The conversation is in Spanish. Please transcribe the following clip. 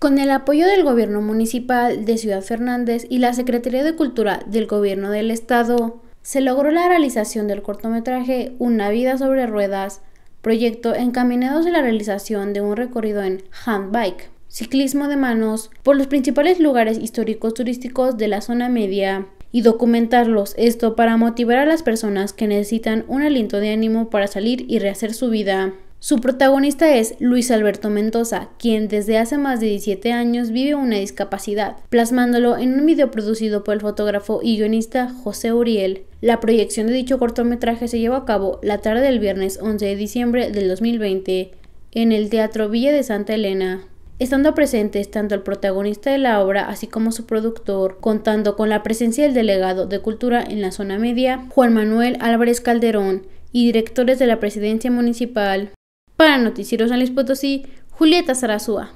Con el apoyo del gobierno municipal de Ciudad Fernández y la Secretaría de Cultura del gobierno del estado, se logró la realización del cortometraje Una vida sobre ruedas, proyecto encaminado a la realización de un recorrido en handbike, ciclismo de manos, por los principales lugares históricos turísticos de la zona media y documentarlos, esto para motivar a las personas que necesitan un aliento de ánimo para salir y rehacer su vida. Su protagonista es Luis Alberto Mendoza, quien desde hace más de 17 años vive una discapacidad, plasmándolo en un video producido por el fotógrafo y guionista José Uriel. La proyección de dicho cortometraje se llevó a cabo la tarde del viernes 11 de diciembre del 2020 en el Teatro Villa de Santa Elena estando presentes tanto el protagonista de la obra así como su productor, contando con la presencia del delegado de Cultura en la zona media, Juan Manuel Álvarez Calderón, y directores de la presidencia municipal. Para Noticieros San Luis Potosí, Julieta Sarasúa.